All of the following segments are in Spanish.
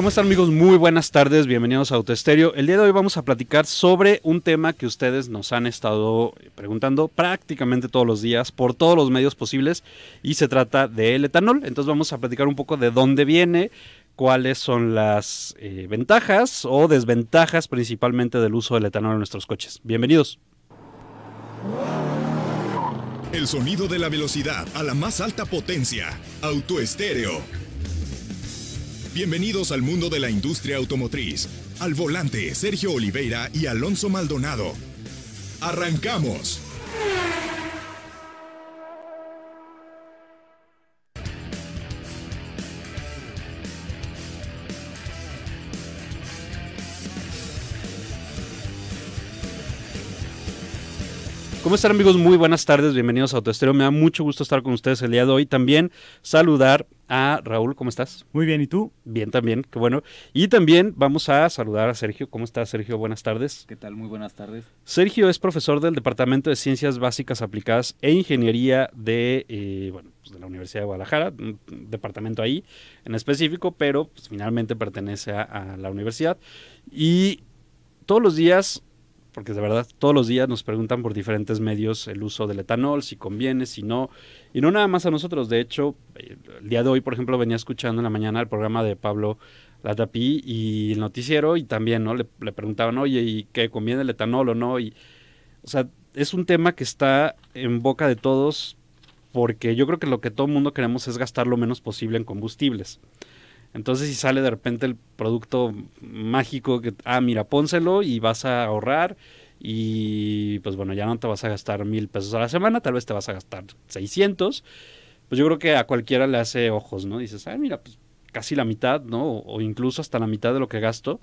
¿Cómo están amigos? Muy buenas tardes, bienvenidos a Autoestéreo. El día de hoy vamos a platicar sobre un tema que ustedes nos han estado preguntando prácticamente todos los días por todos los medios posibles y se trata del etanol. Entonces vamos a platicar un poco de dónde viene, cuáles son las eh, ventajas o desventajas principalmente del uso del etanol en nuestros coches. Bienvenidos. El sonido de la velocidad a la más alta potencia. Autoestéreo Bienvenidos al mundo de la industria automotriz. Al volante, Sergio Oliveira y Alonso Maldonado. ¡Arrancamos! ¿Cómo están amigos? Muy buenas tardes, bienvenidos a Autoestéreo. Me da mucho gusto estar con ustedes el día de hoy. También saludar a Raúl, ¿cómo estás? Muy bien, ¿y tú? Bien también, qué bueno. Y también vamos a saludar a Sergio. ¿Cómo estás, Sergio? Buenas tardes. ¿Qué tal? Muy buenas tardes. Sergio es profesor del Departamento de Ciencias Básicas Aplicadas e Ingeniería de, eh, pues, de la Universidad de Guadalajara, un departamento ahí en específico, pero pues, finalmente pertenece a la universidad. Y todos los días porque de verdad todos los días nos preguntan por diferentes medios el uso del etanol, si conviene, si no, y no nada más a nosotros, de hecho, eh, el día de hoy, por ejemplo, venía escuchando en la mañana el programa de Pablo Latapí y el noticiero, y también, ¿no? Le, preguntaban, oye, ¿y qué conviene el etanol o no? Y, o sea, es un tema que está en boca de todos, porque yo creo que lo que todo el mundo queremos es gastar lo menos posible en combustibles. Entonces, si sale de repente el producto mágico que, ah, mira, pónselo y vas a ahorrar y pues bueno, ya no te vas a gastar mil pesos a la semana, tal vez te vas a gastar 600. Pues yo creo que a cualquiera le hace ojos, ¿no? Dices, ah, mira, pues casi la mitad, ¿no? O, incluso hasta la mitad de lo que gasto.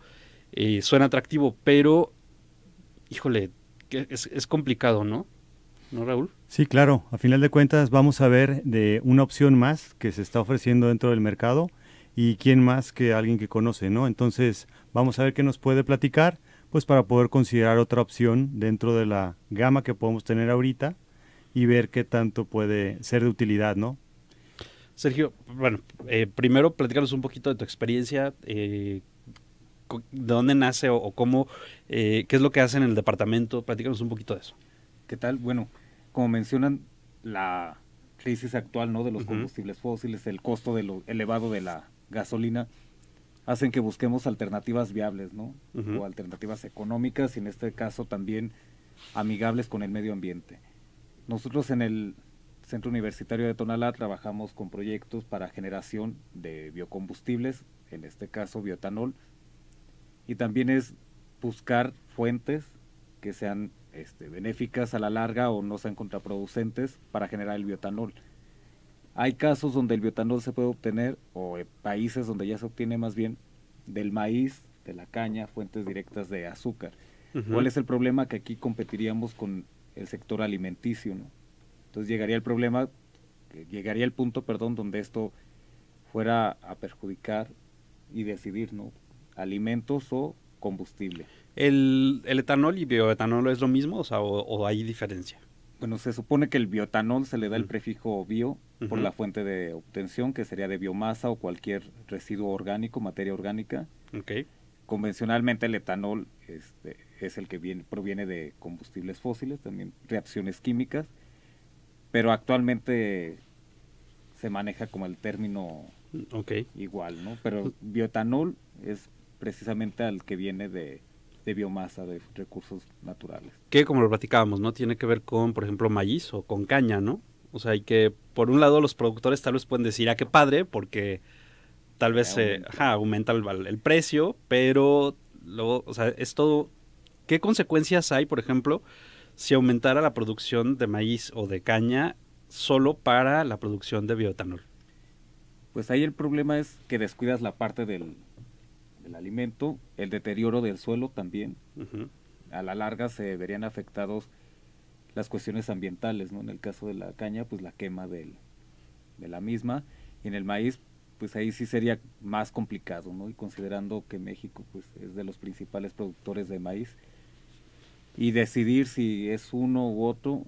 Eh, suena atractivo, pero, híjole, es, es complicado, ¿no? ¿No, Raúl? Sí, claro. A final de cuentas vamos a ver de una opción más que se está ofreciendo dentro del mercado y quién más que alguien que conoce, ¿no? Entonces, vamos a ver qué nos puede platicar, pues para poder considerar otra opción dentro de la gama que podemos tener ahorita y ver qué tanto puede ser de utilidad, ¿no? Sergio, bueno, eh, primero platicarnos un poquito de tu experiencia, eh, de dónde nace o, cómo, eh, qué es lo que hacen en el departamento, platícanos un poquito de eso. ¿Qué tal? Bueno, como mencionan, la crisis actual ¿no? de los combustibles fósiles, el costo de lo elevado de la gasolina, hacen que busquemos alternativas viables, ¿no? O alternativas económicas y en este caso también amigables con el medio ambiente. Nosotros en el Centro Universitario de Tonalá trabajamos con proyectos para generación de biocombustibles, en este caso bioetanol, y también es buscar fuentes que sean este, benéficas a la larga o no sean contraproducentes para generar el biotanol. Hay casos donde el biotanol se puede obtener, o en eh, países donde ya se obtiene más bien del maíz, de la caña, fuentes directas de azúcar. ¿Cuál es el problema? Que aquí competiríamos con el sector alimenticio, ¿no? Entonces llegaría el problema, llegaría el punto, perdón, donde esto fuera a perjudicar y decidir, ¿no? Alimentos o combustible. ¿El, etanol y bioetanol es lo mismo o, o hay diferencia? Bueno, se supone que el biotanol se le da el prefijo bio por la fuente de obtención, que sería de biomasa o cualquier residuo orgánico, materia orgánica. Okay. Convencionalmente el etanol este, es el que viene, proviene de combustibles fósiles, también reacciones químicas, pero actualmente se maneja como el término igual, ¿no? Pero bioetanol es precisamente al que viene de, de biomasa, de recursos naturales. Que como lo platicábamos, ¿no? Tiene que ver con, por ejemplo, maíz o con caña, ¿no? O sea, hay que por un lado los productores tal vez pueden decir, ah, qué padre, porque tal vez eh, aumenta, el, precio, pero luego, o sea, es todo... ¿Qué consecuencias hay, por ejemplo, si aumentara la producción de maíz o de caña solo para la producción de bioetanol? Pues ahí el problema es que descuidas la parte del, alimento, el deterioro del suelo también. A la larga se verían afectados las cuestiones ambientales, ¿no? En el caso de la caña, pues la quema de la misma, y en el maíz, pues ahí sí sería más complicado, ¿no? Y considerando que México, pues es de los principales productores de maíz, y decidir si es uno u otro,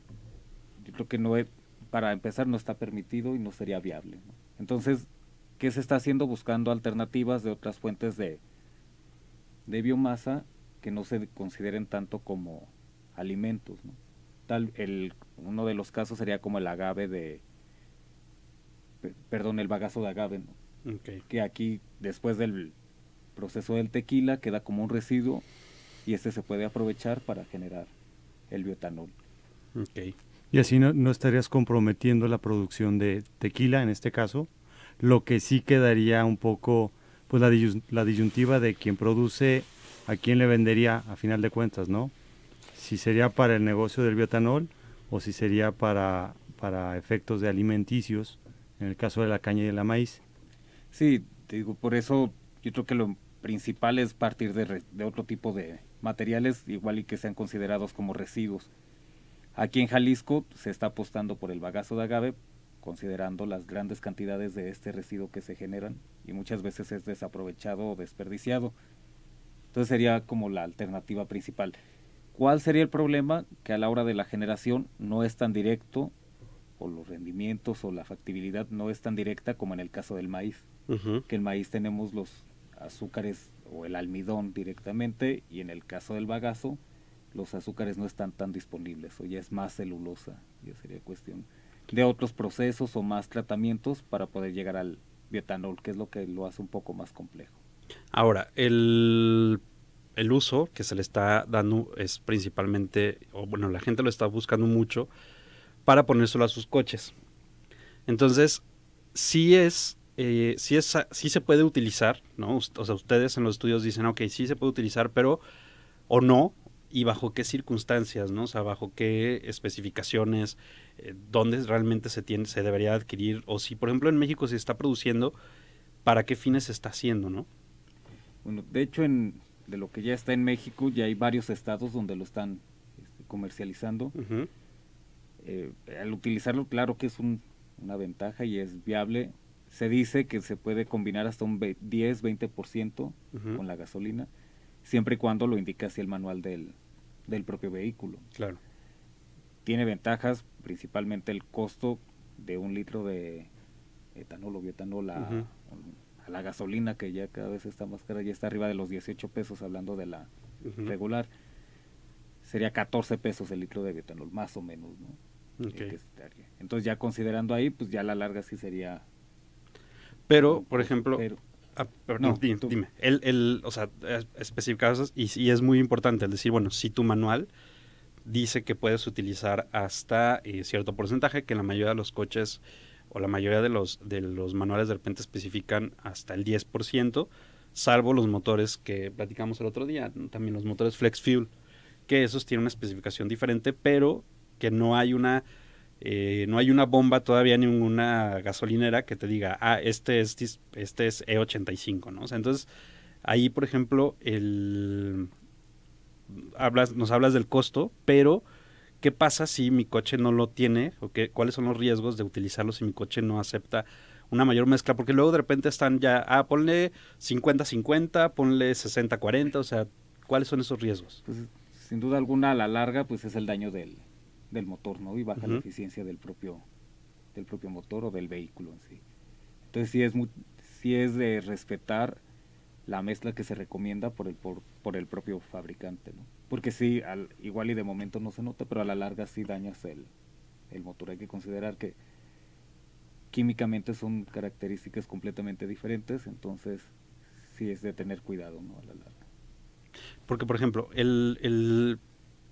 yo creo que no es, para empezar no está permitido y no sería viable. Entonces, ¿qué se está haciendo? Buscando alternativas de otras fuentes de, de biomasa que no se consideren tanto como alimentos, ¿no? tal el uno de los casos sería como el agave de perdón, el bagazo de agave, que aquí después del proceso del tequila queda como un residuo y este se puede aprovechar para generar el biotanol. Y así no, estarías comprometiendo la producción de tequila en este caso, lo que sí quedaría un poco pues la, disyuntiva de quien produce, a quién le vendería a final de cuentas, ¿no? si sería para el negocio del biotanol o si sería para, para efectos de alimenticios, en el caso de la caña y de la maíz. Sí, digo, por eso yo creo que lo principal es partir de, de, otro tipo de materiales, igual y que sean considerados como residuos. Aquí en Jalisco se está apostando por el bagazo de agave, considerando las grandes cantidades de este residuo que se generan y muchas veces es desaprovechado o desperdiciado. Entonces sería como la alternativa principal. ¿Cuál sería el problema? Que a la hora de la generación no es tan directo, o los rendimientos o la factibilidad no es tan directa como en el caso del maíz. Que el maíz tenemos los azúcares o el almidón directamente, y en el caso del bagazo, los azúcares no están tan disponibles, o ya es más celulosa, ya sería cuestión de otros procesos o más tratamientos para poder llegar al bioetanol, que es lo que lo hace un poco más complejo. Ahora, el el uso que se le está dando es principalmente, o bueno, la gente lo está buscando mucho para ponérselo a sus coches. Entonces, sí es, eh, es, sí se puede utilizar, ¿no? O sea, ustedes en los estudios dicen, ok, sí se puede utilizar, pero o no, y bajo qué circunstancias, ¿no? O sea, bajo qué especificaciones, eh, dónde realmente se, tiene, se debería adquirir, o si, por ejemplo, en México se está produciendo, ¿para qué fines se está haciendo, no? Bueno, de hecho, en, de lo que ya está en México, ya hay varios estados donde lo están este, comercializando. Eh, al utilizarlo, claro que es una ventaja y es viable. Se dice que se puede combinar hasta un 10-20% con la gasolina, siempre y cuando lo indica así el manual del, propio vehículo. Claro. Tiene ventajas, principalmente el costo de un litro de etanol o biotanol a la gasolina, que ya cada vez está más cara, ya está arriba de los 18 pesos, hablando de la regular, sería 14 pesos el litro de etanol más o menos, ¿no? Eh, Entonces ya considerando ahí, pues ya la larga sí sería... Pero, por ejemplo... Ah, dime, El, o sea, especificados, y, y es muy importante, el decir, bueno, si tu manual dice que puedes utilizar hasta eh, cierto porcentaje, que la mayoría de los coches o la mayoría de los, de los manuales de repente especifican hasta el 10%, salvo los motores que platicamos el otro día, también los motores flex fuel, que esos tienen una especificación diferente, pero que no hay una... Eh, no hay una bomba todavía, ninguna gasolinera que te diga, ah, este es, este es E85, ¿no? entonces, ahí, por ejemplo, el, hablas, nos hablas del costo, pero ¿qué pasa si mi coche no lo tiene? ¿O qué, cuáles son los riesgos de utilizarlo si mi coche no acepta una mayor mezcla? Porque luego de repente están ya, ah, ponle 50-50, ponle 60-40, o sea, ¿cuáles son esos riesgos? Pues, sin duda alguna, a la larga, pues es el daño del, del motor, ¿no? Y baja la eficiencia del propio, del propio motor o del vehículo en sí. Entonces sí es, es de respetar la mezcla que se recomienda por el, por el propio fabricante, ¿no? Porque sí, igual y de momento no se nota, pero a la larga sí dañas el, el motor. Hay que considerar que químicamente son características completamente diferentes, entonces sí es de tener cuidado a la larga. Porque, por ejemplo, el, el,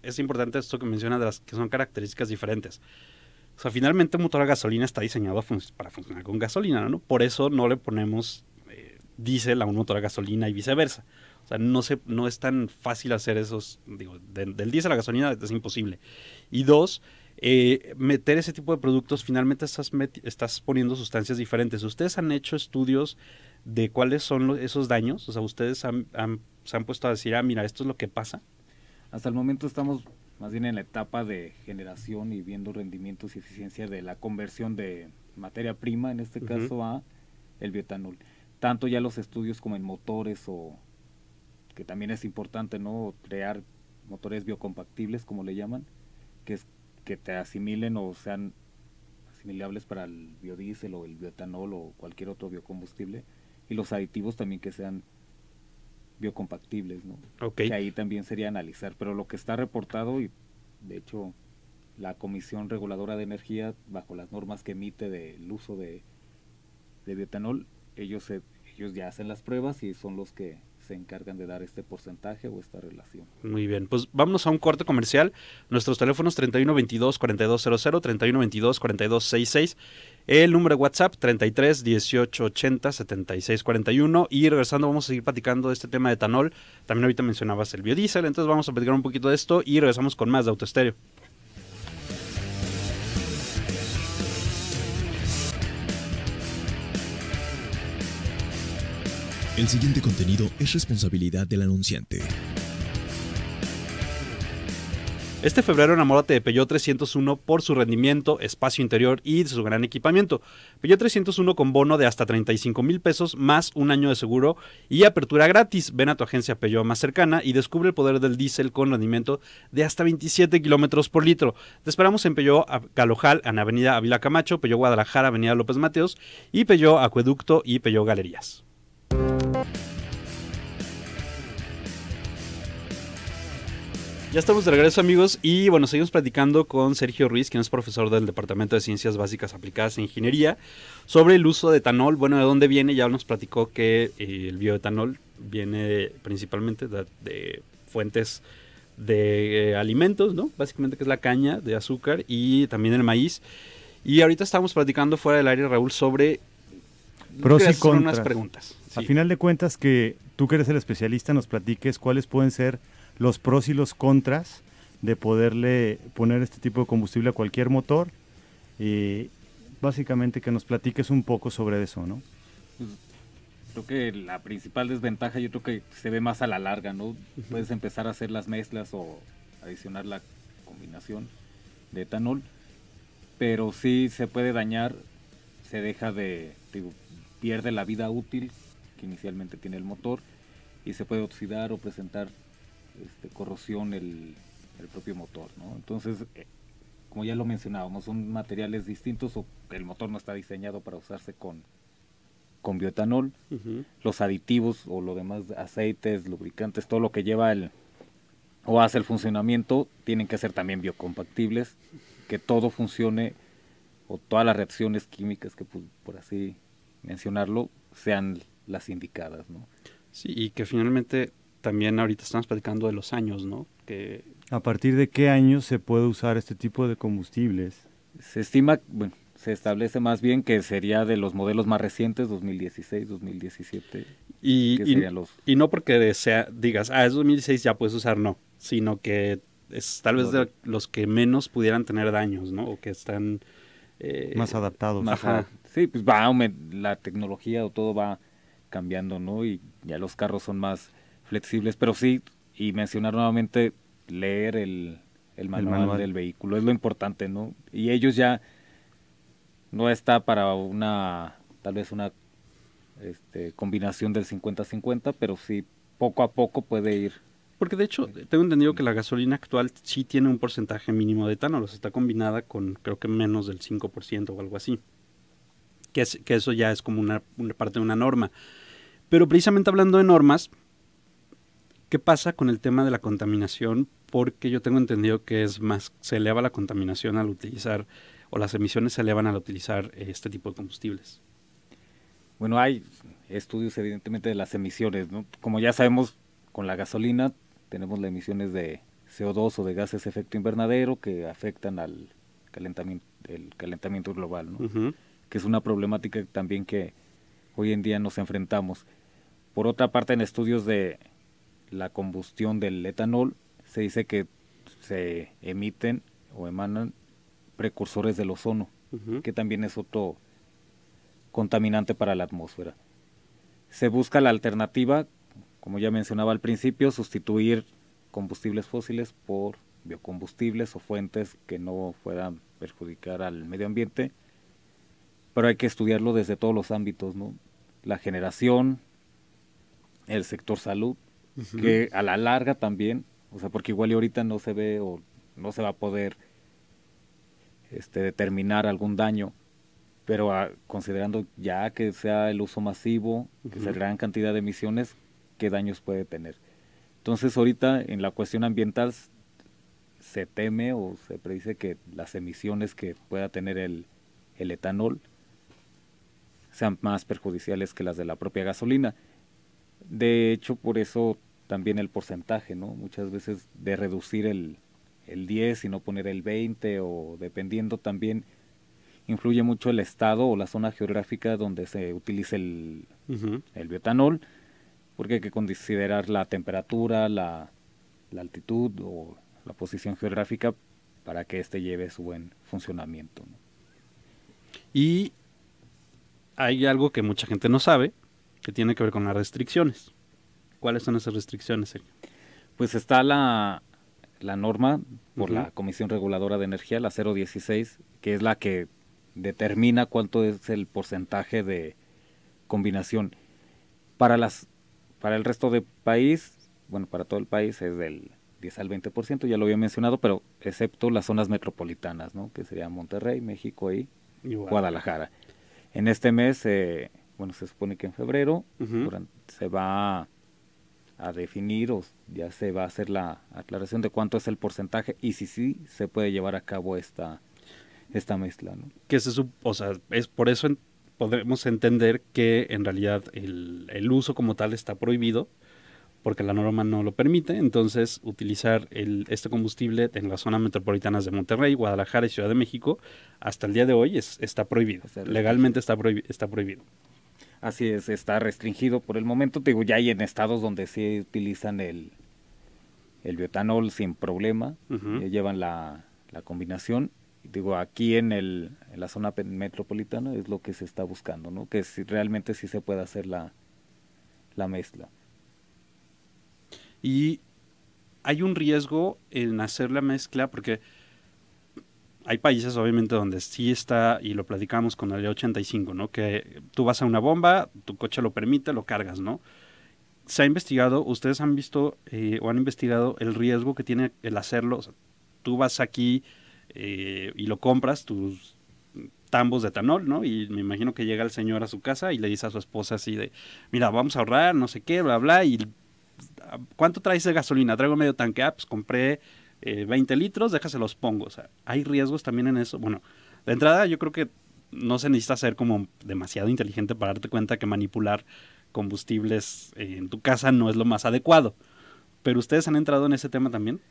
es importante esto que menciona de las que son características diferentes. O sea, finalmente un motor a gasolina está diseñado para funcionar con gasolina, ¿no? Por eso no le ponemos eh, diésel a un motor a gasolina y viceversa. O sea, no, no es tan fácil hacer esos, digo, del diésel a la gasolina es imposible. Y dos, eh, meter ese tipo de productos, finalmente estás, poniendo sustancias diferentes. ¿Ustedes han hecho estudios de cuáles son esos daños? O sea, ¿ustedes se han puesto a decir, ah, mira, esto es lo que pasa? Hasta el momento estamos más bien en la etapa de generación y viendo rendimientos y eficiencia de la conversión de materia prima, en este caso a el biotanol. Tanto ya los estudios como en motores o que también es importante, ¿no? Crear motores biocompatibles como le llaman, que, es, que te asimilen o sean asimilables para el biodiesel o el bioetanol o cualquier otro biocombustible, y los aditivos también que sean biocompactibles, ¿no? Que ahí también sería analizar, pero lo que está reportado y de hecho la Comisión Reguladora de Energía, bajo las normas que emite del uso de, de bioetanol, ellos, ellos ya hacen las pruebas y son los que se encargan de dar este porcentaje o esta relación. Muy bien, pues vamos a un corte comercial. Nuestros teléfonos 3122 4200, 3122 4266, el número de WhatsApp 33 1880 7641 y regresando vamos a seguir platicando de este tema de etanol. También ahorita mencionabas el biodiesel, entonces vamos a platicar un poquito de esto y regresamos con más de autoestéreo. El siguiente contenido es responsabilidad del anunciante. Este febrero enamórate de Peugeot 301 por su rendimiento, espacio interior y su gran equipamiento. Peugeot 301 con bono de hasta 35 mil pesos más un año de seguro y apertura gratis. Ven a tu agencia Peugeot más cercana y descubre el poder del diésel con rendimiento de hasta 27 kilómetros por litro. Te esperamos en Peugeot Calojal, en Avenida Avila Camacho, Peugeot Guadalajara, Avenida López Mateos y Peugeot Acueducto y Peugeot Galerías. Ya estamos de regreso amigos y bueno, seguimos platicando con Sergio Ruiz, quien es profesor del Departamento de Ciencias Básicas Aplicadas e Ingeniería, sobre el uso de etanol. Bueno, ¿de dónde viene? Ya nos platicó que eh, el bioetanol viene principalmente de, fuentes de eh, alimentos, ¿no? Básicamente que es la caña de azúcar y también el maíz. Y ahorita estamos platicando fuera del área, Raúl, sobre... Pros y unas preguntas. al A final de cuentas, que tú que eres el especialista nos platiques cuáles pueden ser los pros y los contras de poderle poner este tipo de combustible a cualquier motor. Y básicamente que nos platiques un poco sobre eso, ¿no? Pues, creo que la principal desventaja yo creo que se ve más a la larga, ¿no? Puedes empezar a hacer las mezclas o adicionar la combinación de etanol, pero sí se puede dañar, se deja de, pierde la vida útil que inicialmente tiene el motor y se puede oxidar o presentar este, corrosión el, propio motor, ¿no? Entonces, eh, como ya lo mencionábamos, son materiales distintos o el motor no está diseñado para usarse con, con bioetanol. Los aditivos o lo demás, aceites, lubricantes, todo lo que lleva el o hace el funcionamiento, tienen que ser también biocompatibles, que todo funcione o todas las reacciones químicas que pues, por así mencionarlo sean las indicadas, ¿no? Sí, y que finalmente también ahorita estamos platicando de los años, ¿no? Que... ¿A partir de qué año se puede usar este tipo de combustibles? Se estima, bueno, se establece más bien que sería de los modelos más recientes, 2016, 2017. Y, y, y no porque sea, digas, ah, es 2016, ya puedes usar, no, sino que es tal vez de los que menos pudieran tener daños, ¿no? O que están... Eh, más adaptados. Más sí, pues va, la tecnología o todo va cambiando, ¿no? Y ya los carros son más flexibles, pero sí, y mencionar nuevamente, leer el, el, manual, del vehículo es lo importante, ¿no? Y ellos ya no está para una, tal vez una este, combinación del 50-50, pero sí poco a poco puede ir. Porque de hecho, tengo entendido que la gasolina actual sí tiene un porcentaje mínimo de etanol, o sea, está combinada con creo que menos del 5% o algo así. Que, que eso ya es como una, parte de una norma. Pero precisamente hablando de normas, ¿Qué pasa con el tema de la contaminación? Porque yo tengo entendido que es más, se eleva la contaminación al utilizar, o las emisiones se elevan al utilizar eh, este tipo de combustibles. Bueno, hay estudios evidentemente de las emisiones, ¿no? Como ya sabemos, con la gasolina tenemos las emisiones de CO2 o de gases de efecto invernadero que afectan al calentamiento, el calentamiento global, ¿no? Que es una problemática también que hoy en día nos enfrentamos. Por otra parte, en estudios de la combustión del etanol, se dice que se emiten o emanan precursores del ozono, que también es otro contaminante para la atmósfera. Se busca la alternativa, como ya mencionaba al principio, sustituir combustibles fósiles por biocombustibles o fuentes que no puedan perjudicar al medio ambiente, pero hay que estudiarlo desde todos los ámbitos, ¿no? La generación, el sector salud, que a la larga también, o sea, porque igual y ahorita no se ve o no se va a poder este, determinar algún daño, pero ah, considerando ya que sea el uso masivo, que sea gran cantidad de emisiones, ¿qué daños puede tener? Entonces ahorita en la cuestión ambiental se teme o se predice que las emisiones que pueda tener el, el etanol sean más perjudiciales que las de la propia gasolina. De hecho, por eso también el porcentaje, ¿no? Muchas veces de reducir el, el 10 y no poner el 20 o dependiendo también influye mucho el estado o la zona geográfica donde se utiliza el, biotanol, porque hay que considerar la temperatura, la, altitud o la posición geográfica para que éste lleve su buen funcionamiento. Y hay algo que mucha gente no sabe, que tiene que ver con las restricciones. ¿Cuáles son esas restricciones, Pues está la, norma por la Comisión Reguladora de Energía, la 016, que es la que determina cuánto es el porcentaje de combinación. Para, las, para el resto del país, bueno, para todo el país es del 10 al 20%, ya lo había mencionado, pero excepto las zonas metropolitanas, ¿no? que sería Monterrey, México y Guadalajara. En este mes, eh, bueno, se supone que en febrero, se va a definir o ya se va a hacer la aclaración de cuánto es el porcentaje y si sí se puede llevar a cabo esta, esta mezcla. ¿no? Que o sea, es por eso podemos entender que en realidad el, el, uso como tal está prohibido porque la norma no lo permite, entonces utilizar este combustible en las zonas metropolitanas de Monterrey, Guadalajara y Ciudad de México hasta el día de hoy está prohibido, legalmente está, está prohibido. Así es, está restringido por el momento. digo, ya hay en estados donde sí utilizan el, el sin problema, llevan la, la combinación. Digo, aquí en, el, en la zona metropolitana es lo que se está buscando, ¿no? Que si, realmente sí se pueda hacer la, la mezcla. Y hay un riesgo en hacer la mezcla porque hay países obviamente donde sí está, y lo platicamos con el 85, ¿no? Que tú vas a una bomba, tu coche lo permite, lo cargas, ¿no? Se ha investigado, ustedes han visto eh, o han investigado el riesgo que tiene el hacerlo. tú vas aquí eh, y lo compras, tus tambos de etanol, ¿no? Y me imagino que llega el señor a su casa y le dice a su esposa así de, mira, vamos a ahorrar, no sé qué, bla, bla, y ¿cuánto traes de gasolina? Traigo medio tanque, ah, pues compré 20 eh, litros, déjase los pongo. O sea, hay riesgos también en eso. Bueno, de entrada yo creo que no se necesita ser como demasiado inteligente para darte cuenta que manipular combustibles eh, en tu casa no es lo más adecuado. Pero ustedes han entrado en ese tema también.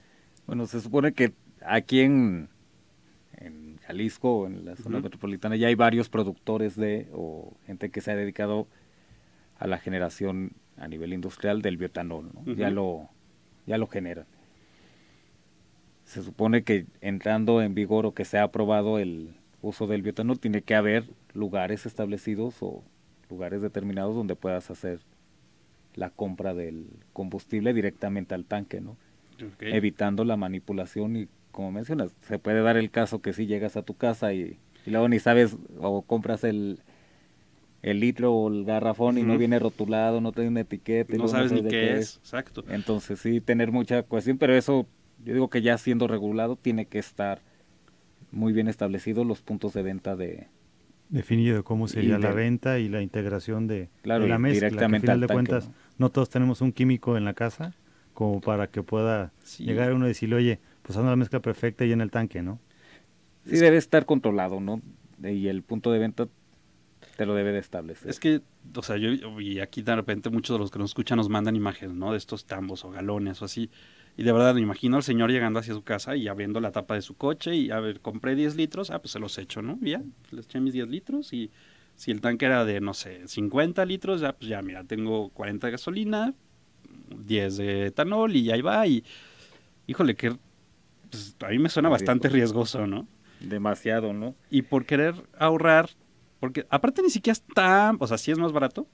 Bueno, se supone que aquí en, Jalisco, en la zona metropolitana, ya hay varios productores de o gente que se ha dedicado a la generación a nivel industrial del biotanol. Ya lo ya lo generan se supone que entrando en vigor o que sea aprobado el uso del biotanol, tiene que haber lugares establecidos o lugares determinados donde puedas hacer la compra del combustible directamente al tanque, ¿no? Evitando la manipulación y como mencionas, se puede dar el caso que si llegas a tu casa y, y, luego ni sabes o compras el, el litro o el garrafón y no viene rotulado, no tiene una etiqueta. No sabes de qué, es. exacto. Entonces sí, tener mucha cuestión, pero eso yo digo que ya siendo regulado tiene que estar muy bien establecidos los puntos de venta de... Definido cómo sería la venta y la integración de, la mezcla. Directamente al final de cuentas, ¿no? todos tenemos un químico en la casa como para que pueda llegar uno y decirle, oye, pues anda la mezcla perfecta y en el tanque, ¿no? Sí, debe estar controlado, ¿no? Y el punto de venta te lo debe de establecer. Es que, o sea, yo y aquí de repente muchos de los que nos escuchan nos mandan imágenes, ¿no? De estos tambos o galones o así. Y de verdad, me imagino al señor llegando hacia su casa y abriendo la tapa de su coche y, a ver, compré 10 litros, ah, pues se los echo, ¿no? ya, les eché mis 10 litros y si el tanque era de, no sé, 50 litros, ya, pues ya, mira, tengo 40 de gasolina, 10 de etanol y ahí va. Y, híjole, que pues, a mí me suena bastante riesgoso, ¿no? Demasiado, ¿no? Y por querer ahorrar, porque aparte ni siquiera es tan, o sea, sí es más barato,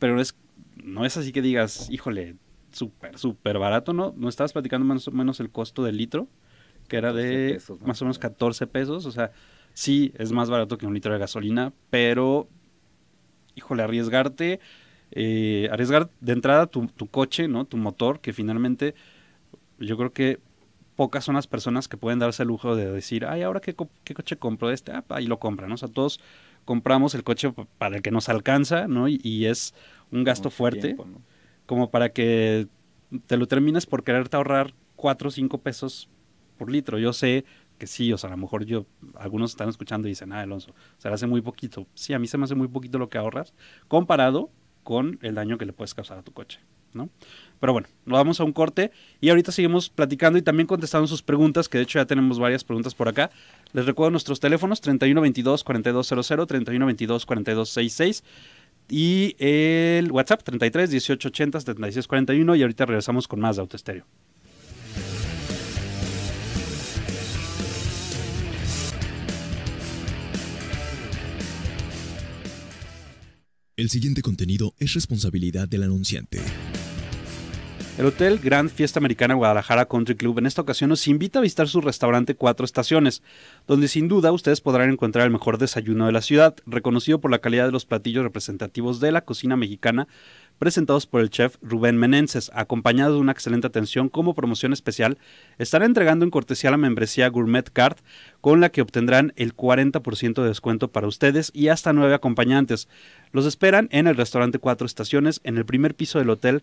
pero es, no es así que digas, híjole, súper, súper barato, ¿no? No estabas platicando más o menos el costo del litro, que era de más o menos 14 pesos, o sea, sí, es más barato que un litro de gasolina, pero, híjole, arriesgarte, eh, arriesgar de entrada tu, coche, ¿no? Tu motor, que finalmente yo creo que pocas son las personas que pueden darse el lujo de decir, ay, ahora qué, coche compro este, ah, ahí lo compran, ¿no? O sea, todos compramos el coche para el que nos alcanza, ¿no? Y, es un gasto fuerte como para que te lo termines por quererte ahorrar 4 o 5 pesos por litro. Yo sé que sí, o sea, a lo mejor yo, algunos están escuchando y dicen, ah, Alonso, se hace muy poquito. Sí, a mí se me hace muy poquito lo que ahorras, comparado con el daño que le puedes causar a tu coche, ¿no? Pero bueno, lo vamos a un corte y ahorita seguimos platicando y también contestando sus preguntas, que de hecho ya tenemos varias preguntas por acá. Les recuerdo nuestros teléfonos 3122-4200, 3122-4266 y el WhatsApp 33 18 80 41 y ahorita regresamos con más de Autoestéreo. El siguiente contenido es responsabilidad del anunciante. El Hotel Gran Fiesta Americana Guadalajara Country Club en esta ocasión nos invita a visitar su restaurante Cuatro Estaciones, donde sin duda ustedes podrán encontrar el mejor desayuno de la ciudad, reconocido por la calidad de los platillos representativos de la cocina mexicana presentados por el chef Rubén Menenses. acompañado de una excelente atención como promoción especial, estará entregando en cortesía la membresía Gourmet Card, con la que obtendrán el 40% de descuento para ustedes y hasta nueve acompañantes. Los esperan en el restaurante Cuatro Estaciones, en el primer piso del hotel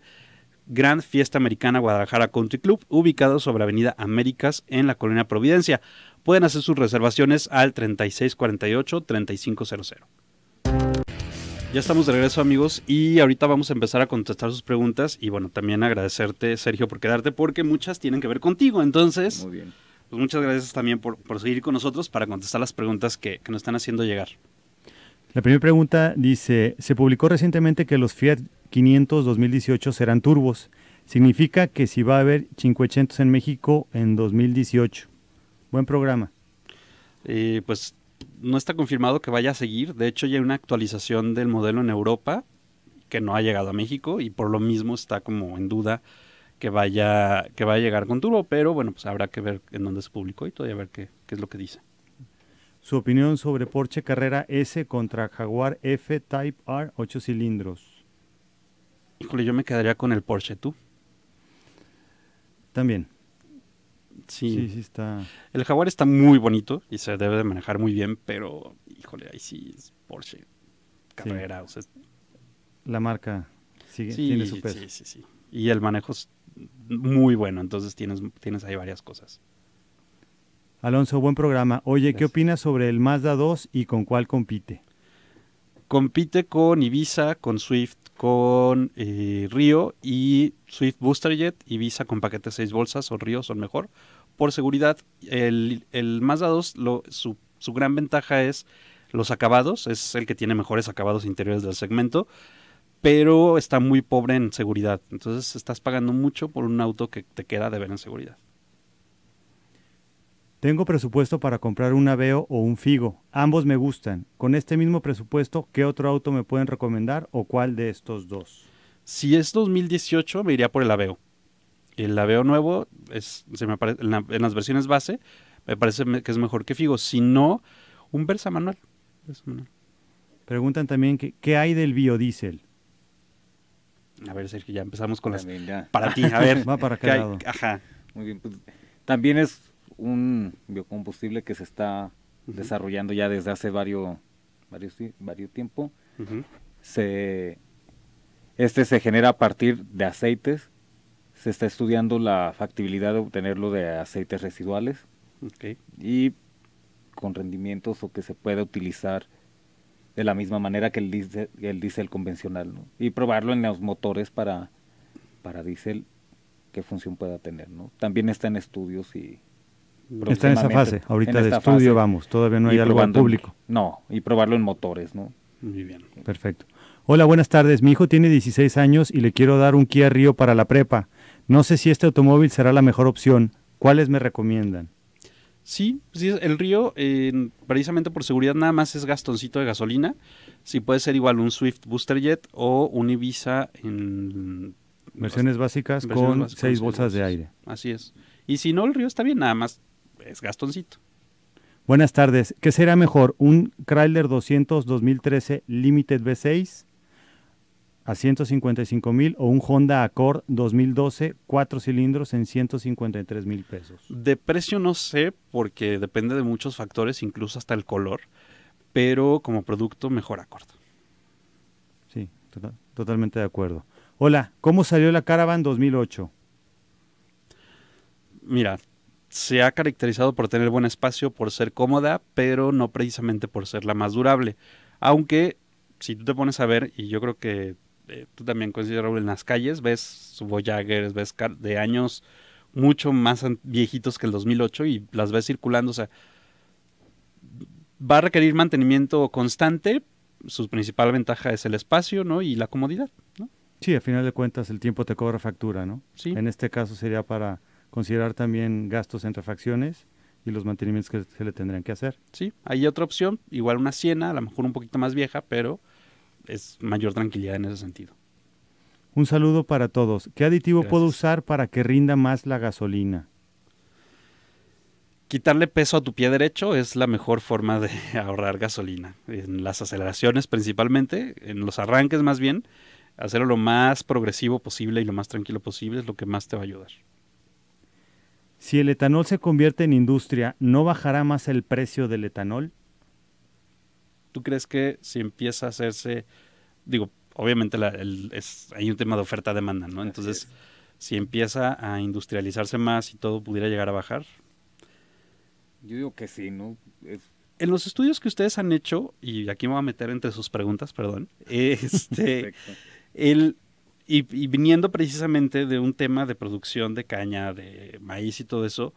Gran Fiesta Americana Guadalajara Country Club, ubicado sobre Avenida Américas en la colonia Providencia. Pueden hacer sus reservaciones al 3648-3500. Ya estamos de regreso amigos y ahorita vamos a empezar a contestar sus preguntas y bueno, también agradecerte Sergio por quedarte porque muchas tienen que ver contigo, entonces... Pues muchas gracias también por, seguir con nosotros para contestar las preguntas que nos están haciendo llegar. La primera pregunta dice, se publicó recientemente que los Fiat 500 2018 serán turbos. Significa que si va a haber 500 en México en 2018. Buen programa. Eh, pues no está confirmado que vaya a seguir. De hecho, ya hay una actualización del modelo en Europa que no ha llegado a México y por lo mismo está como en duda que vaya, que a llegar con turbo. Pero bueno, pues habrá que ver en dónde se publicó y todavía ver qué es lo que dice su opinión sobre Porsche Carrera S contra Jaguar F Type R 8 cilindros. Híjole, yo me quedaría con el Porsche, ¿tú? También. Sí. sí, está. El Jaguar está muy bonito y se debe de manejar muy bien, pero híjole, ahí sí es Porsche Carrera, la marca sigue, tiene su peso. Sí, sí, sí. Y el manejo es muy bueno, entonces tienes, tienes ahí varias cosas. Alonso, buen programa. Oye, ¿qué opinas sobre el Mazda 2 y con cuál compite? Compite con Ibiza, con Swift, con eh, Río y Swift Booster Jet. Ibiza con paquete 6 bolsas o Río son mejor. Por seguridad, el, Mazda 2, su, su gran ventaja es los acabados, es el que tiene mejores acabados interiores del segmento, pero está muy pobre en seguridad. Entonces estás pagando mucho por un auto que te queda de ver en seguridad. Tengo presupuesto para comprar un Aveo o un Figo. Ambos me gustan. Con este mismo presupuesto, ¿qué otro auto me pueden recomendar o cuál de estos dos? Si es 2018, me iría por el Aveo. El Aveo nuevo, es, me en, las versiones base, me parece que es mejor que Figo. Si no, un Versa manual. Preguntan también qué hay del biodiesel. A ver, Sergio, ya empezamos con las. Para ti, a ver. para Ajá. Muy bien. Pues, también es un biocombustible que se está desarrollando ya desde hace varios, varios, varios tiempo. se, este se genera a partir de aceites. Se está estudiando la factibilidad de obtenerlo de aceites residuales. Y con rendimientos o que se pueda utilizar de la misma manera que el diésel, el convencional. Y probarlo en los motores para, para diésel, qué función pueda tener. ¿no? También está en estudios y Está en esa fase, ahorita de estudio vamos, todavía no hay algo en público. no, y probarlo en motores, ¿no? Muy bien. Perfecto. Hola, buenas tardes. Mi hijo tiene 16 años y le quiero dar un Kia Río para la prepa. No sé si este automóvil será la mejor opción. ¿Cuáles me recomiendan? Sí, el Río, eh, precisamente por seguridad, nada más es gastoncito de gasolina. Si sí, puede ser igual un Swift Booster Jet o un Ibiza en. Versiones básicas con seis bolsas de aire. Así es. Y si no, el Río está bien, nada más es Gastoncito. Buenas tardes. ¿Qué será mejor? ¿Un Chrysler 200 2013 Limited V6 a 155 mil o un Honda Accord 2012 cuatro cilindros en 153 mil pesos? De precio no sé porque depende de muchos factores, incluso hasta el color, pero como producto mejor Accord. Sí, tota-, totalmente de acuerdo. Hola, ¿cómo salió la Caravan 2008? Mira, se ha caracterizado por tener buen espacio, por ser cómoda, pero no precisamente por ser la más durable. Aunque, si tú te pones a ver, y yo creo que eh, tú también Raúl, en las calles, ves Voyagers, ves de años mucho más viejitos que el 2008 y las ves circulando, o sea, va a requerir mantenimiento constante, su principal ventaja es el espacio, ¿no? Y la comodidad, ¿no? Sí, a final de cuentas el tiempo te cobra factura, ¿no? Sí. En este caso sería para considerar también gastos entre facciones y los mantenimientos que se le tendrían que hacer. Sí, hay otra opción, igual una Siena, a lo mejor un poquito más vieja, pero es mayor tranquilidad en ese sentido. Un saludo para todos. ¿Qué aditivo puedo usar para que rinda más la gasolina? Quitarle peso a tu pie derecho es la mejor forma de ahorrar gasolina. En las aceleraciones principalmente, en los arranques más bien, hacerlo lo más progresivo posible y lo más tranquilo posible es lo que más te va a ayudar. Si el etanol se convierte en industria, ¿no bajará más el precio del etanol? ¿Tú crees que si empieza a hacerse, digo, obviamente hay un tema de oferta-demanda, ¿no? Entonces, si empieza a industrializarse más y todo pudiera llegar a bajar. Yo digo que sí, ¿no? En los estudios que ustedes han hecho, y aquí me voy a meter entre sus preguntas, perdón, este, el, y, viniendo precisamente de un tema de producción de caña, de maíz y todo eso,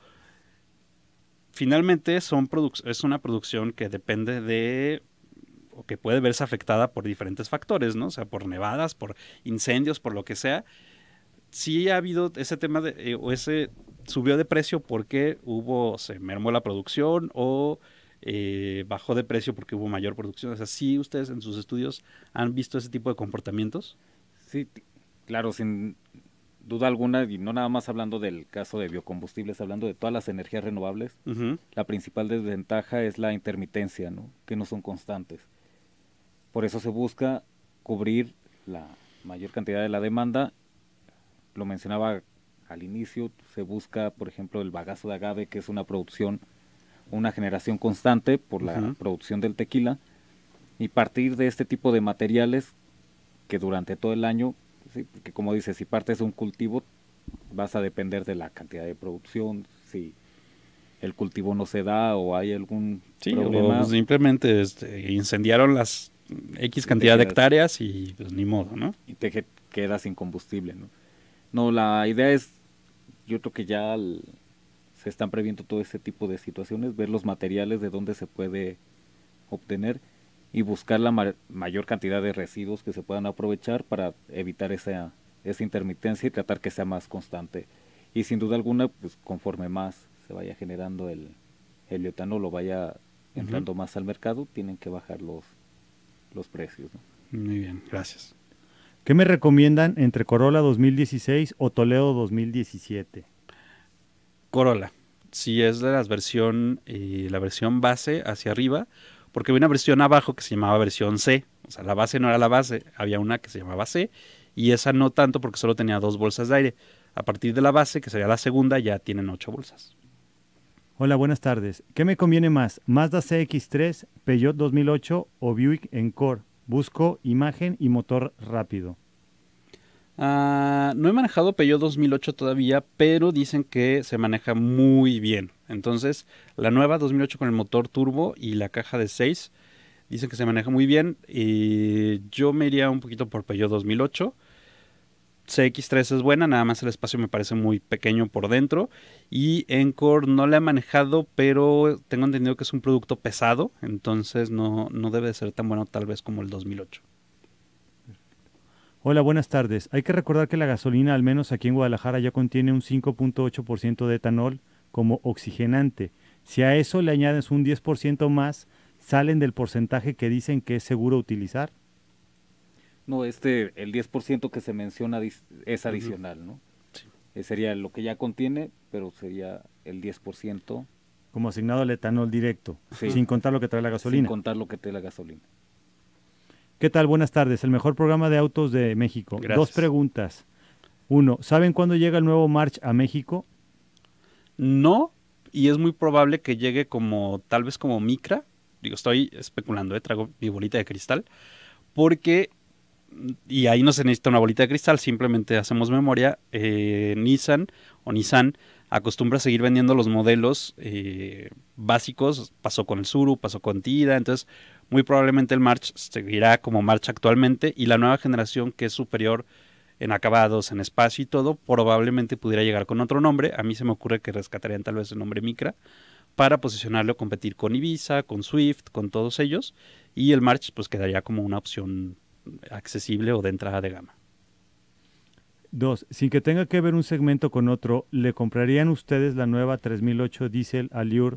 finalmente son es una producción que depende de o que puede verse afectada por diferentes factores, ¿no? O sea, por nevadas, por incendios, por lo que sea. Sí ha habido ese tema de, eh, o ese subió de precio porque hubo, se mermó la producción o eh, bajó de precio porque hubo mayor producción. O sea, sí ustedes en sus estudios han visto ese tipo de comportamientos. Sí, Claro, sin duda alguna, y no nada más hablando del caso de biocombustibles, hablando de todas las energías renovables, la principal desventaja es la intermitencia, ¿no? que no son constantes. Por eso se busca cubrir la mayor cantidad de la demanda. Lo mencionaba al inicio, se busca, por ejemplo, el bagazo de agave, que es una producción, una generación constante por la producción del tequila, y partir de este tipo de materiales que durante todo el año ¿sí? porque como dices, si partes un cultivo, vas a depender de la cantidad de producción, si el cultivo no se da o hay algún problema. Pues, simplemente este, incendiaron las X cantidad de hectáreas y pues ni modo, ¿no? Y te quedas sin combustible, ¿no? No, la idea es, yo creo que ya se están previendo todo ese tipo de situaciones, ver los materiales de dónde se puede obtener y buscar la mayor cantidad de residuos que se puedan aprovechar para evitar esa, esa intermitencia y tratar que sea más constante. Y sin duda alguna, pues conforme más se vaya generando el, el lo vaya entrando más al mercado, tienen que bajar los, los precios. Muy bien, gracias. ¿Qué me recomiendan entre Corolla 2016 o Toledo 2017? Corolla. Si es de versión, eh, la versión base hacia arriba, porque había una versión abajo que se llamaba versión C. O sea, la base no era la base, había una que se llamaba C y esa no tanto porque solo tenía dos bolsas de aire. A partir de la base, que sería la segunda, ya tienen ocho bolsas. Hola, buenas tardes. ¿Qué me conviene más? Mazda CX3, Peugeot 2008 o Buick Encore. Busco imagen y motor rápido. Ah, no he manejado Peugeot 2008 todavía, pero dicen que se maneja muy bien. Entonces, la nueva 2008 con el motor turbo y la caja de 6, dicen que se maneja muy bien y yo me iría un poquito por Peugeot 2008. CX3 es buena, nada más el espacio me parece muy pequeño por dentro. Y Encore no la he manejado, pero tengo entendido que es un producto pesado, entonces no, no debe de ser tan bueno tal vez como el 2008. Hola, buenas tardes. Hay que recordar que la gasolina, al menos aquí en Guadalajara, ya contiene un 5.8% de etanol, como oxigenante. Si a eso le añades un 10% más, ¿salen del porcentaje que dicen que es seguro utilizar? No, este, el 10% que se menciona es adicional, ¿no? Sí. Eh, sería lo que ya contiene, pero sería el 10%. Como asignado al etanol directo, sin contar lo que trae la gasolina. Sin contar lo que trae la gasolina. ¿Qué tal? Buenas tardes. El mejor programa de autos de México. Dos preguntas. Uno, ¿saben cuándo llega el nuevo March a México? No, y es muy probable que llegue como, tal vez como Micra. Digo, estoy especulando, ¿eh? traigo mi bolita de cristal. Porque, mm, y ahí no se necesita una bolita de cristal, simplemente hacemos memoria. Eh, Nissan o Nissan acostumbra a seguir vendiendo los modelos eh, básicos. Pasó con el Suru, pasó con Tida. Entonces, muy probablemente el March seguirá como March actualmente. Y la nueva generación que es superior en acabados, en espacio y todo, probablemente pudiera llegar con otro nombre. A mí se me ocurre que rescatarían tal vez el nombre Micra para posicionarlo, competir con Ibiza, con Swift, con todos ellos. Y el March pues quedaría como una opción accesible o de entrada de gama. Dos, sin que tenga que ver un segmento con otro, ¿le comprarían ustedes la nueva 3008 Diesel Allure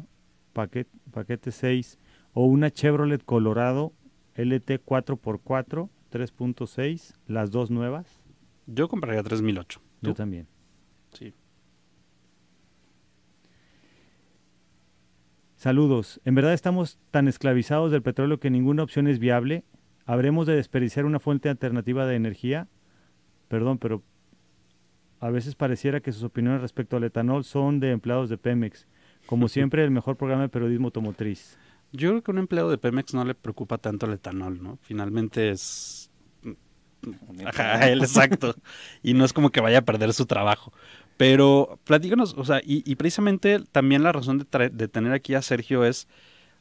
paquete, paquete 6 o una Chevrolet Colorado LT 4x4 3.6, las dos nuevas? Yo compraría 3008. Yo también. Sí. Saludos. En verdad estamos tan esclavizados del petróleo que ninguna opción es viable. ¿Habremos de desperdiciar una fuente alternativa de energía? Perdón, pero a veces pareciera que sus opiniones respecto al etanol son de empleados de Pemex. Como siempre, el mejor programa de periodismo automotriz. Yo creo que a un empleado de Pemex no le preocupa tanto el etanol, ¿no? Finalmente es exacto. y no es como que vaya a perder su trabajo. Pero platícanos, o sea, y, precisamente también la razón de, tener aquí a Sergio es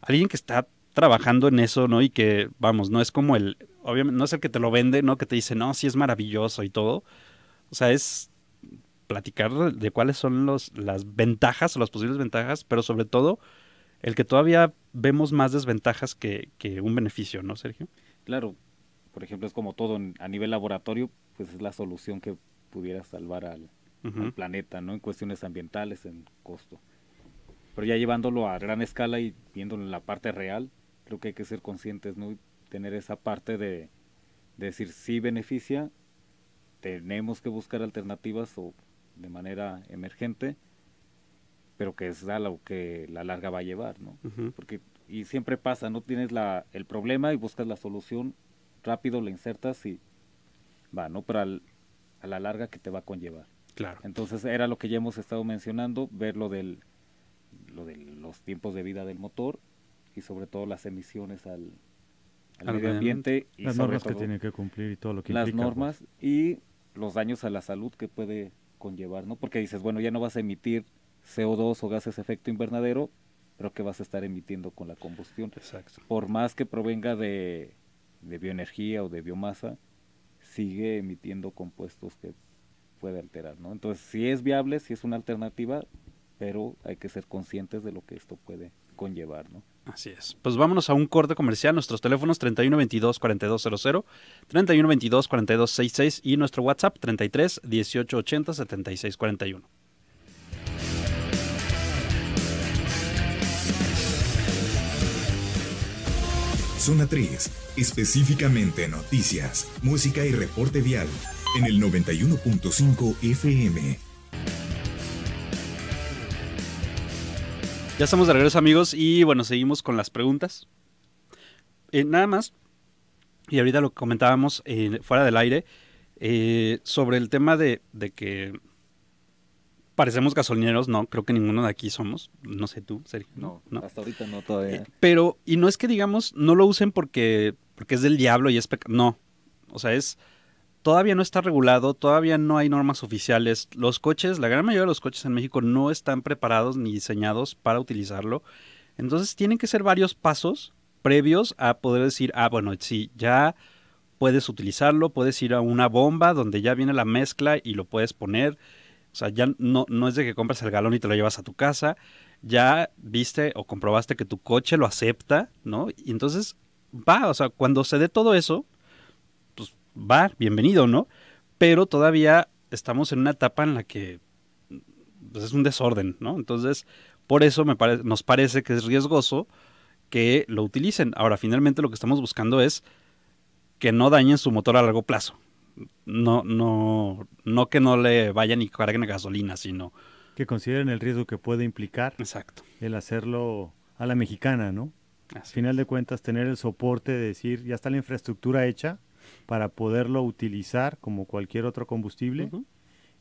alguien que está trabajando en eso, ¿no? Y que, vamos, no es como el, obviamente, no es el que te lo vende, ¿no? Que te dice, no, sí es maravilloso y todo. O sea, es platicar de cuáles son las ventajas o las posibles ventajas, pero sobre todo el que todavía vemos más desventajas que un beneficio, ¿no, Sergio? Claro, por ejemplo, es como todo a nivel laboratorio, pues es la solución que pudiera salvar al, planeta, ¿no? En cuestiones ambientales, en costo. Pero ya llevándolo a gran escala y viéndolo en la parte real, creo que hay que ser conscientes, ¿no? tener esa parte de, decir sí beneficia, tenemos que buscar alternativas o de manera emergente, pero que es algo que la larga va a llevar, ¿no? Porque y siempre pasa, no tienes la, el problema y buscas la solución rápido la insertas y va, ¿no? Pero a la larga que te va a conllevar. Claro. Entonces era lo que ya hemos estado mencionando, ver lo del lo de los tiempos de vida del motor y sobre todo las emisiones al, medio ambiente las normas que tiene que cumplir y todo lo que las pues. normas y los daños a la salud que puede conllevar, ¿no? Porque dices, bueno, ya no vas a emitir CO2 o gases de efecto invernadero, pero que vas a estar emitiendo con la combustión. Exacto. Por más que provenga de de bioenergía o de biomasa sigue emitiendo compuestos que puede alterar, ¿no? Entonces, si es viable, si es una alternativa, pero hay que ser conscientes de lo que esto puede conllevar, ¿no? Así es. Pues vámonos a un corte comercial. Nuestros teléfonos 3122-4200, 3122-4266 y nuestro WhatsApp 33 1880 7641. Zona 3, específicamente noticias, música y reporte vial, en el 91.5 FM. Ya estamos de regreso amigos y bueno, seguimos con las preguntas. Eh, nada más, y ahorita lo comentábamos eh, fuera del aire, eh, sobre el tema de, de que parecemos gasolineros, no, creo que ninguno de aquí somos, no sé tú, Sergio. No, hasta ahorita no todavía. Eh, pero, y no es que digamos, no lo usen porque, porque es del diablo y es pecado, no, o sea, es, todavía no está regulado, todavía no hay normas oficiales, los coches, la gran mayoría de los coches en México no están preparados ni diseñados para utilizarlo, entonces tienen que ser varios pasos previos a poder decir, ah, bueno, sí, ya puedes utilizarlo, puedes ir a una bomba donde ya viene la mezcla y lo puedes poner, o sea, ya no, no es de que compras el galón y te lo llevas a tu casa, ya viste o comprobaste que tu coche lo acepta, ¿no? Y entonces va, o sea, cuando se dé todo eso, pues va, bienvenido, ¿no? Pero todavía estamos en una etapa en la que pues, es un desorden, ¿no? Entonces, por eso me nos parece que es riesgoso que lo utilicen. Ahora, finalmente lo que estamos buscando es que no dañen su motor a largo plazo, no, no, no que no le vayan y carguen gasolina, sino... Que consideren el riesgo que puede implicar Exacto. el hacerlo a la mexicana, ¿no? Al final de cuentas, tener el soporte de decir, ya está la infraestructura hecha para poderlo utilizar como cualquier otro combustible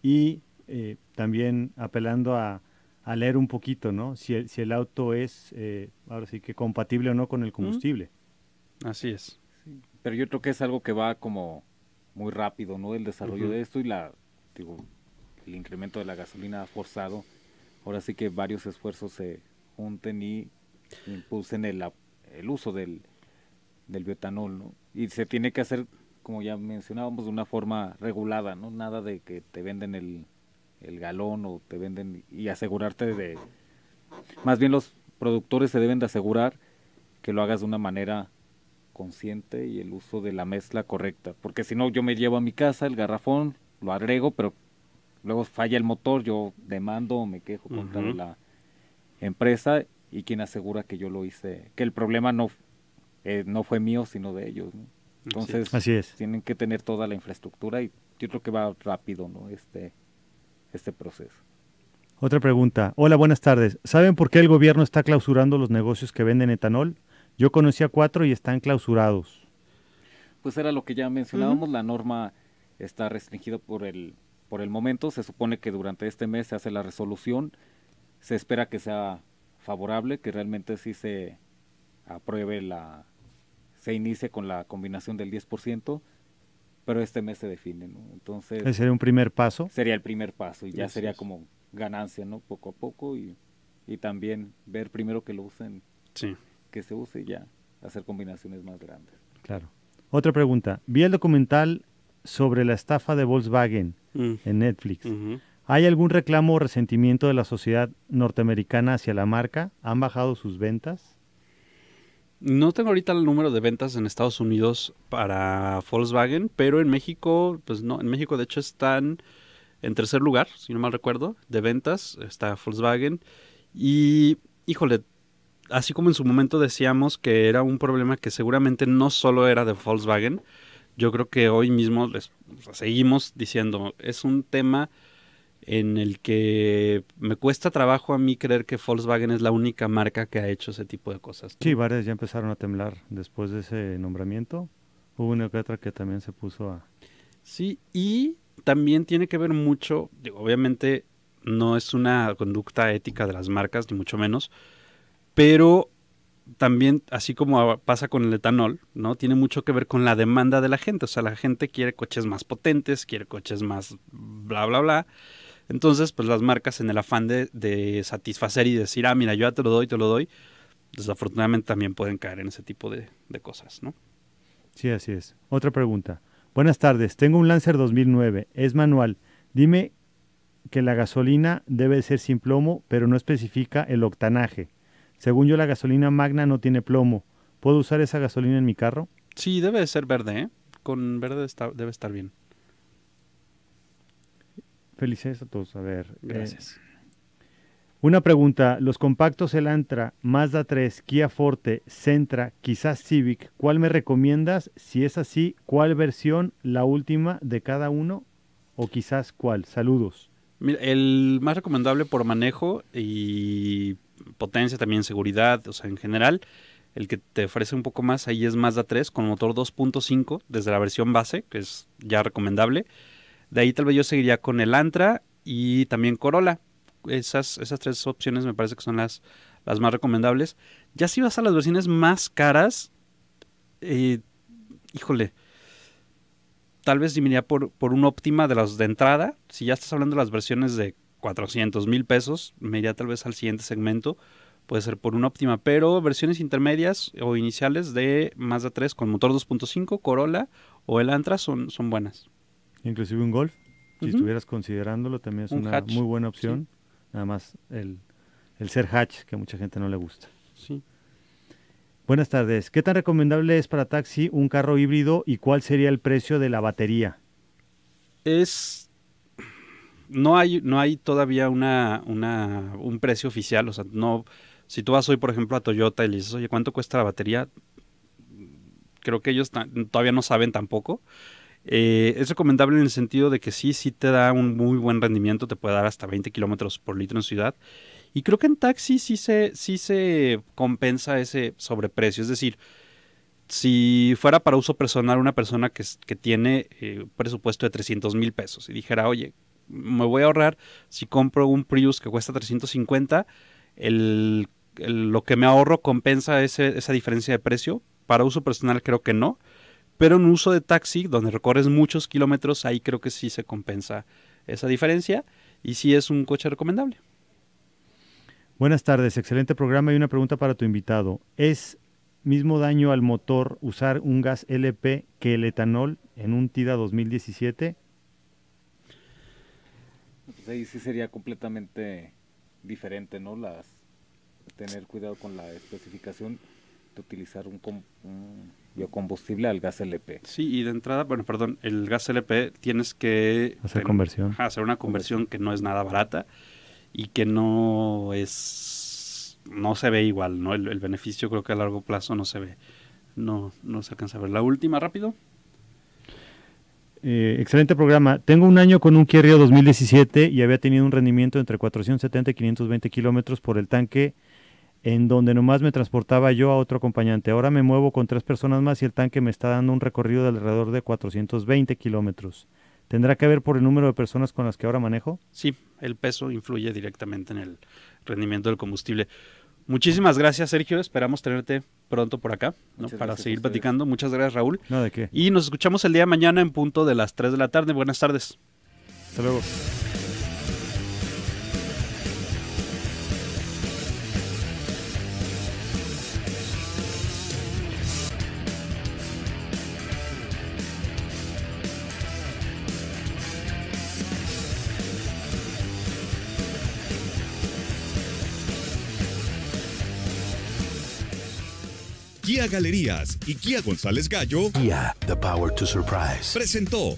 y eh, también apelando a, leer un poquito, ¿no? Si el, auto es, eh, ahora sí que compatible o no con el combustible. Así es. Pero yo creo que es algo que va como muy rápido, ¿no? El desarrollo de esto y la, digo, el incremento de la gasolina forzado. Ahora sí que varios esfuerzos se junten y impulsen el, el uso del, del biotanol, ¿no? Y se tiene que hacer, como ya mencionábamos, de una forma regulada, ¿no? Nada de que te venden el, el galón o te venden y asegurarte de... Más bien los productores se deben de asegurar que lo hagas de una manera consciente y el uso de la mezcla correcta. Porque si no, yo me llevo a mi casa el garrafón, lo agrego, pero luego falla el motor, yo demando o me quejo contra la empresa y quien asegura que yo lo hice, que el problema no, eh, no fue mío, sino de ellos. Entonces, tienen que tener toda la infraestructura y yo creo que va rápido ¿no? este, este proceso. Otra pregunta. Hola, buenas tardes. ¿Saben por qué el gobierno está clausurando los negocios que venden etanol? Yo conocí a cuatro y están clausurados. Pues era lo que ya mencionábamos, la norma está restringida por el, por el momento. Se supone que durante este mes se hace la resolución. Se espera que sea favorable, que realmente sí se apruebe la, se inicie con la combinación del 10%, pero este mes se define, ¿no? Entonces... ¿Ese sería un primer paso? Sería el primer paso y ya sería como ganancia, ¿no? Poco a poco y, y también ver primero que lo usen. Sí que se use ya hacer combinaciones más grandes. Claro. Otra pregunta. Vi el documental sobre la estafa de Volkswagen mm. en Netflix. ¿Hay algún reclamo o resentimiento de la sociedad norteamericana hacia la marca? ¿Han bajado sus ventas? No tengo ahorita el número de ventas en Estados Unidos para Volkswagen, pero en México, pues no, en México de hecho están en tercer lugar, si no mal recuerdo, de ventas, está Volkswagen. Y híjole, así como en su momento decíamos que era un problema que seguramente no solo era de Volkswagen, yo creo que hoy mismo seguimos diciendo, es un tema en el que me cuesta trabajo a mí creer que Volkswagen es la única marca que ha hecho ese tipo de cosas. Sí, varias ya empezaron a temblar después de ese nombramiento. Hubo una que otra que también se puso a... Sí, y también tiene que ver mucho, digo, obviamente no es una conducta ética de las marcas, ni mucho menos, pero también, así como pasa con el etanol, ¿no? Tiene mucho que ver con la demanda de la gente. O sea, la gente quiere coches más potentes, quiere coches más bla, bla, bla. Entonces, pues las marcas en el afán de, satisfacer y decir, ah, mira, yo ya te lo doy, te lo doy, desafortunadamente también pueden caer en ese tipo de, cosas, ¿no? Sí, así es. Otra pregunta. Buenas tardes, tengo un Lancer 2009, es manual. Dime que la gasolina debe ser sin plomo, pero no especifica el octanaje. Según yo, la gasolina magna no tiene plomo. ¿Puedo usar esa gasolina en mi carro? Sí, debe ser verde, ¿eh? Con verde debe estar bien. Felicidades a todos. A ver. Eh, Gracias. una pregunta, los compactos Elantra, Mazda 3, Kia Forte, Centra, quizás Civic, ¿cuál me recomiendas? Si es así, ¿cuál versión, la última de cada uno o quizás cuál? Saludos. el más recomendable por manejo y potencia, también seguridad, o sea, en general, el que te ofrece un poco más ahí es Mazda 3 con motor 2.5 desde la versión base, que es ya recomendable. De ahí tal vez yo seguiría con el Antra y también Corolla. Esas, esas tres opciones me parece que son las, las más recomendables. Ya si vas a las versiones más caras, eh, híjole, tal vez diminuiría por, por un óptima de las de entrada. Si ya estás hablando de las versiones de 400 mil pesos, media tal vez al siguiente segmento, puede ser por una óptima, pero versiones intermedias o iniciales de Mazda 3 con motor 2.5, Corolla o el Antra son, son buenas. Inclusive un Golf, si estuvieras considerándolo también es una muy buena opción, nada más el, ser hatch que a mucha gente no le gusta. Sí. Buenas tardes. ¿Qué tan recomendable es para taxi un carro híbrido y cuál sería el precio de la batería? Es no hay, no hay todavía una, un precio oficial, o sea, no... Si tú vas hoy, por ejemplo, a Toyota y le dices, oye, ¿cuánto cuesta la batería? Creo que ellos todavía no saben tampoco. Eh, es recomendable en el sentido de que sí, sí te da un muy buen rendimiento, te puede dar hasta 20 kilómetros por litro en ciudad. Y creo que en taxi sí se, se compensa ese sobreprecio. Es decir, si fuera para uso personal una persona que, tiene eh, presupuesto de 300 mil pesos y dijera, oye, me voy a ahorrar si compro un Prius que cuesta 350, lo que me ahorro compensa esa diferencia de precio. Para uso personal creo que no, pero en uso de taxi, donde recorres muchos kilómetros, ahí creo que sí se compensa esa diferencia y sí es un coche recomendable. Buenas tardes, excelente programa y una pregunta para tu invitado. ¿Es mismo daño al motor usar un gas LP que el etanol en un TIDA 2017? Pues ahí sí sería completamente diferente, ¿no? Las tener cuidado con la especificación de utilizar un, biocombustible al gas LP. Sí, y de entrada, bueno, perdón, el gas LP tienes que hacer conversión, hacer una conversión que no es nada barata y que no es no se ve igual, ¿no? El, el beneficio creo que a largo plazo no se ve. No, no se alcanza a ver. La última, rápido. Eh, excelente programa. Tengo un año con un Kia 2017 y había tenido un rendimiento entre 470 y 520 kilómetros por el tanque, en donde nomás me transportaba yo a otro acompañante. Ahora me muevo con tres personas más y el tanque me está dando un recorrido de alrededor de 420 kilómetros. ¿Tendrá que ver por el número de personas con las que ahora manejo? Sí, el peso influye directamente en el rendimiento del combustible. Muchísimas gracias, Sergio. Esperamos tenerte pronto por acá ¿no? para seguir platicando. Muchas gracias, Raúl. No, ¿de qué? Y nos escuchamos el día de mañana en punto de las 3 de la tarde. Buenas tardes. Hasta luego. Galerías y Kia González Gallo. Kia, the power to surprise. Presentó.